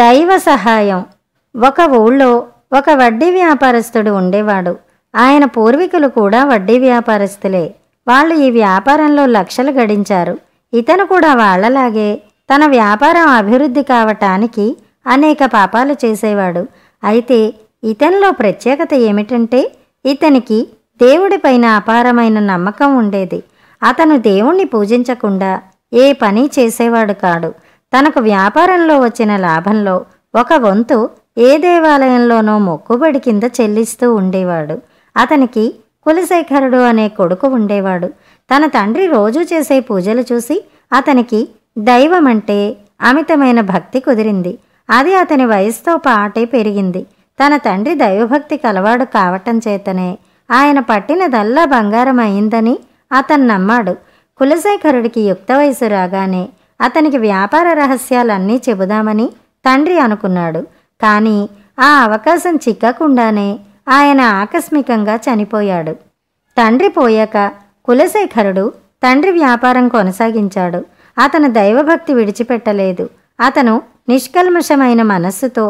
దైవ సహాయం ఒక ఊళ్ళో ఒక వడ్డీ వ్యాపారస్తుడు ఉండేవాడు ఆయన పూర్వీకులు కూడా వడ్డీ వ్యాపారస్తులే వాళ్ళు ఈ వ్యాపారంలో లక్షలు గడించారు ఇతను కూడా వాళ్ళలాగే తన వ్యాపారం అభివృద్ధి కావటానికి అనేక పాపాలు చేసేవాడు అయితే ఇతనిలో ప్రత్యేకత ఏమిటంటే ఇతనికి దేవుడిపైన అపారమైన నమ్మకం ఉండేది అతను దేవుణ్ణి పూజించకుండా ఏ పని చేసేవాడు కాడు తనకు వ్యాపారంలో వచ్చిన లాభంలో ఒక వంతు ఏ దేవాలయంలోనో మొక్కుబడి కింద చెల్లిస్తూ ఉండేవాడు అతనికి కులశేఖరుడు అనే కొడుకు ఉండేవాడు తన తండ్రి రోజూ చేసే పూజలు చూసి అతనికి దైవమంటే అమితమైన భక్తి కుదిరింది అది అతని వయసుతో పాటే పెరిగింది తన తండ్రి దైవభక్తి కలవాడు కావటం చేతనే ఆయన పట్టినదల్లా బంగారం అయిందని అతన్నమ్మాడు నమ్మాడు కులశేఖరుడికి యుక్త వయసు రాగానే అతనికి వ్యాపార రహస్యాలన్నీ చెబుదామని తండ్రి అనుకున్నాడు కానీ ఆ అవకాశం చిక్కకుండానే ఆయన ఆకస్మికంగా చనిపోయాడు తండ్రి పోయాక కులశేఖరుడు తండ్రి వ్యాపారం కొనసాగించాడు అతను దైవభక్తి విడిచిపెట్టలేదు అతను నిష్కల్మషమైన మనస్సుతో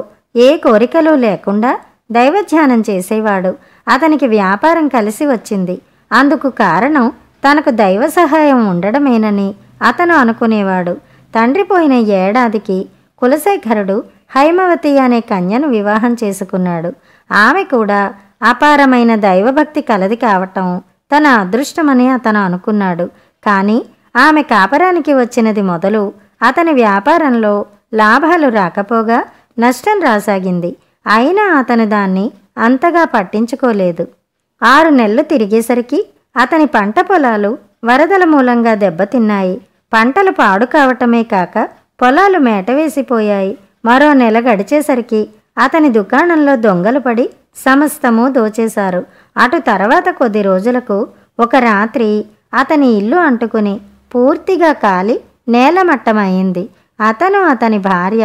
ఏ కోరికలు లేకుండా దైవధ్యానం చేసేవాడు అతనికి వ్యాపారం కలిసి వచ్చింది అందుకు కారణం తనకు దైవ సహాయం ఉండడమేనని అతను అనుకునేవాడు తండ్రి పోయిన ఏడాదికి కులశేఖరుడు హైమవతి అనే కన్యను వివాహం చేసుకున్నాడు ఆమె కూడా అపారమైన దైవభక్తి కలది కావటం తన అదృష్టమని అతను అనుకున్నాడు కానీ ఆమె కాపరానికి వచ్చినది మొదలు అతని వ్యాపారంలో లాభాలు రాకపోగా నష్టం రాసాగింది అయినా అతను దాన్ని అంతగా పట్టించుకోలేదు ఆరు నెలలు తిరిగేసరికి అతని పంట పొలాలు వరదల మూలంగా దెబ్బతిన్నాయి పంటలు పాడు కావటమే కాక పొలాలు మేటవేసిపోయాయి మరో నెల గడిచేసరికి అతని దుకాణంలో దొంగలు పడి సమస్తము దోచేశారు అటు తర్వాత కొద్ది రోజులకు ఒక రాత్రి అతని ఇల్లు అంటుకుని పూర్తిగా కాలి నేలమట్టమైంది అతను అతని భార్య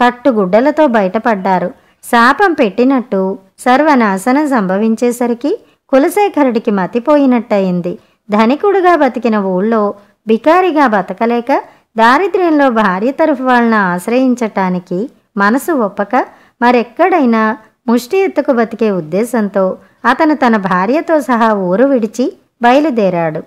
కట్టుగుడ్డలతో బయటపడ్డారు శాపం పెట్టినట్టు సర్వనాశనం సంభవించేసరికి కులశేఖరుడికి మతిపోయినట్టయింది ధనికుడుగా బతికిన ఊళ్ళో బికారిగా బతకలేక దారిద్ర్యంలో భార్య తరఫు వాళ్ళని ఆశ్రయించటానికి మనసు ఒప్పక మరెక్కడైనా ముష్టి ఎత్తుకు బతికే ఉద్దేశంతో అతను తన భార్యతో సహా ఊరు విడిచి బయలుదేరాడు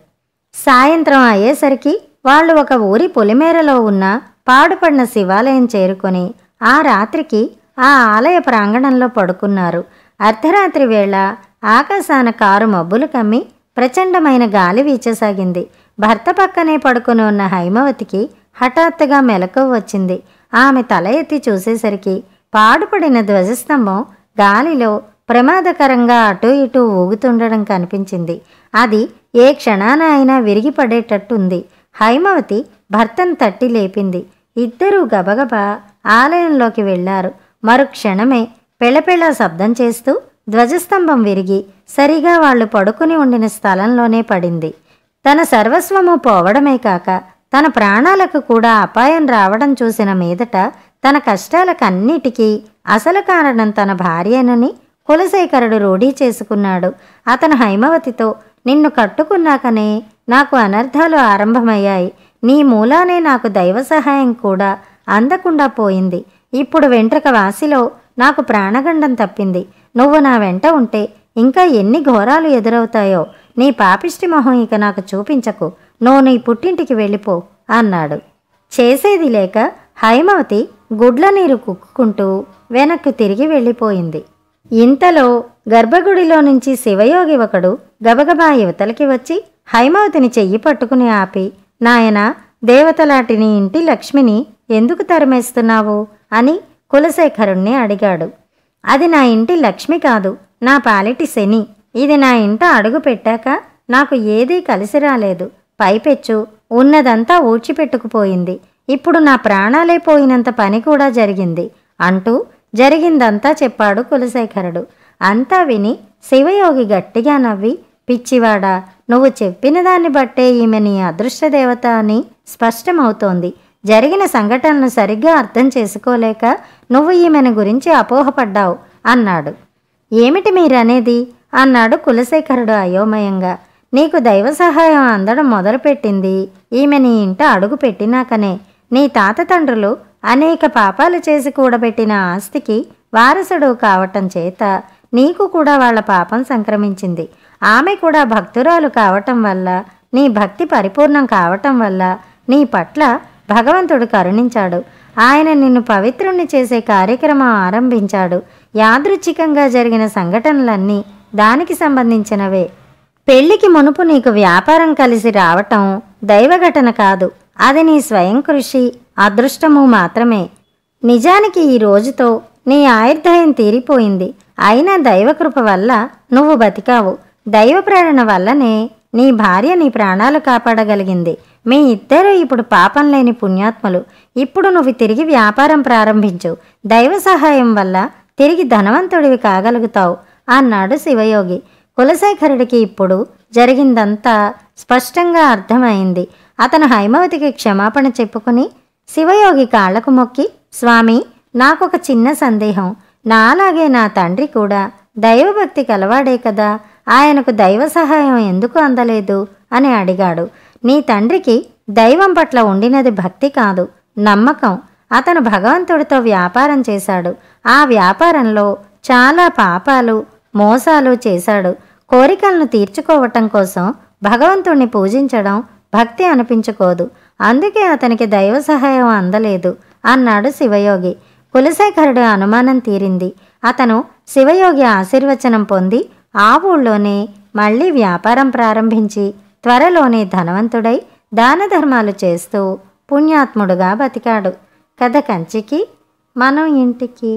సాయంత్రం అయ్యేసరికి వాళ్ళు ఒక ఊరి పొలిమేరలో ఉన్న పాడుపడిన శివాలయం చేరుకొని ఆ రాత్రికి ఆ ఆలయ ప్రాంగణంలో పడుకున్నారు అర్ధరాత్రి వేళ ఆకాశాన కారు మబ్బులు కమ్మి ప్రచండమైన గాలి వీచసాగింది భర్త పక్కనే పడుకుని ఉన్న హైమవతికి హఠాత్తుగా మెలకువ వచ్చింది ఆమె తల ఎత్తి చూసేసరికి పాడుపడిన ధ్వజస్తంభం గాలిలో ప్రమాదకరంగా అటు ఇటు ఊగుతుండడం కనిపించింది అది ఏ క్షణాన అయినా విరిగిపడేటట్టుంది హైమవతి భర్తను తట్టి లేపింది ఇద్దరూ గబగబా ఆలయంలోకి వెళ్లారు మరుక్షణమే పెళపెళ శబ్దం చేస్తూ ధ్వజస్తంభం విరిగి సరిగా వాళ్ళు పడుకుని ఉండిన స్థలంలోనే పడింది తన సర్వస్వము పోవడమే కాక తన ప్రాణాలకు కూడా అపాయం రావడం చూసిన మీదట తన కష్టాలకన్నిటికీ అసలు కారణం తన భార్యనని కులశేఖరుడు రూఢీ చేసుకున్నాడు అతను హైమవతితో నిన్ను కట్టుకున్నాకనే నాకు అనర్థాలు ఆరంభమయ్యాయి నీ మూలానే నాకు దైవ సహాయం కూడా అందకుండా పోయింది ఇప్పుడు వెంట్రక వాసిలో నాకు ప్రాణగండం తప్పింది నువ్వు నా వెంట ఉంటే ఇంకా ఎన్ని ఘోరాలు ఎదురవుతాయో నీ పాపిష్టి మొహం ఇక నాకు చూపించకు నువ్వు నీ పుట్టింటికి వెళ్ళిపో అన్నాడు చేసేది లేక హైమవతి గుడ్ల నీరు కుక్కుంటూ వెనక్కు తిరిగి వెళ్ళిపోయింది ఇంతలో గర్భగుడిలో నుంచి శివయోగి ఒకడు గబగబా యువతలకి వచ్చి హైమవతిని చెయ్యి పట్టుకుని ఆపి నాయన దేవతలాటిని ఇంటి లక్ష్మిని ఎందుకు తరిమేస్తున్నావు అని కులశేఖరుణ్ణి అడిగాడు అది నా ఇంటి లక్ష్మి కాదు నా పాలిటి శని ఇది నా ఇంట అడుగు పెట్టాక నాకు ఏదీ కలిసి రాలేదు పైపెచ్చు ఉన్నదంతా ఊడ్చిపెట్టుకుపోయింది ఇప్పుడు నా ప్రాణాలే పోయినంత పని కూడా జరిగింది అంటూ జరిగిందంతా చెప్పాడు కులశేఖరుడు అంతా విని శివయోగి గట్టిగా నవ్వి పిచ్చివాడా నువ్వు చెప్పిన దాన్ని బట్టే ఈమె నీ అదృష్టదేవత అని స్పష్టమవుతోంది జరిగిన సంఘటనను సరిగ్గా అర్థం చేసుకోలేక నువ్వు ఈమెను గురించి అపోహపడ్డావు అన్నాడు ఏమిటి మీరనేది అన్నాడు కులశేఖరుడు అయోమయంగా నీకు దైవ సహాయం అందడం మొదలుపెట్టింది ఈమె నీ ఇంట అడుగు పెట్టినాకనే నీ తాత తండ్రులు అనేక పాపాలు చేసి కూడబెట్టిన ఆస్తికి వారసుడు కావటం చేత నీకు కూడా వాళ్ళ పాపం సంక్రమించింది ఆమె కూడా భక్తురాలు కావటం వల్ల నీ భక్తి పరిపూర్ణం కావటం వల్ల నీ పట్ల భగవంతుడు కరుణించాడు ఆయన నిన్ను పవిత్రుణ్ణి చేసే కార్యక్రమం ఆరంభించాడు యాదృచ్ఛికంగా జరిగిన సంఘటనలన్నీ దానికి సంబంధించినవే పెళ్లికి మునుపు నీకు వ్యాపారం కలిసి రావటం దైవఘటన కాదు అది నీ స్వయం కృషి అదృష్టము మాత్రమే నిజానికి ఈ రోజుతో నీ ఆయుర్దాయం తీరిపోయింది అయినా దైవకృప వల్ల నువ్వు బతికావు దైవ ప్రేరణ వల్లనే నీ భార్య నీ ప్రాణాలు కాపాడగలిగింది మీ ఇద్దరూ ఇప్పుడు పాపం లేని పుణ్యాత్మలు ఇప్పుడు నువ్వు తిరిగి వ్యాపారం ప్రారంభించు దైవ సహాయం వల్ల తిరిగి ధనవంతుడివి కాగలుగుతావు అన్నాడు శివయోగి కులశేఖరుడికి ఇప్పుడు జరిగిందంతా స్పష్టంగా అర్థమైంది అతను హైమవతికి క్షమాపణ చెప్పుకుని శివయోగి కాళ్లకు మొక్కి స్వామి నాకొక చిన్న సందేహం నాలాగే నా తండ్రి కూడా దైవభక్తి కలవాడే కదా ఆయనకు దైవ సహాయం ఎందుకు అందలేదు అని అడిగాడు నీ తండ్రికి దైవం పట్ల ఉండినది భక్తి కాదు నమ్మకం అతను భగవంతుడితో వ్యాపారం చేశాడు ఆ వ్యాపారంలో చాలా పాపాలు మోసాలు చేశాడు కోరికలను తీర్చుకోవటం కోసం భగవంతుణ్ణి పూజించడం భక్తి అనిపించుకోదు అందుకే అతనికి దైవ సహాయం అందలేదు అన్నాడు శివయోగి కులశేఖరుడు అనుమానం తీరింది అతను శివయోగి ఆశీర్వచనం పొంది ఆ ఊళ్ళోనే మళ్ళీ వ్యాపారం ప్రారంభించి త్వరలోనే ధనవంతుడై దాన ధర్మాలు చేస్తూ పుణ్యాత్ముడుగా బతికాడు కథ కంచికి మనం ఇంటికి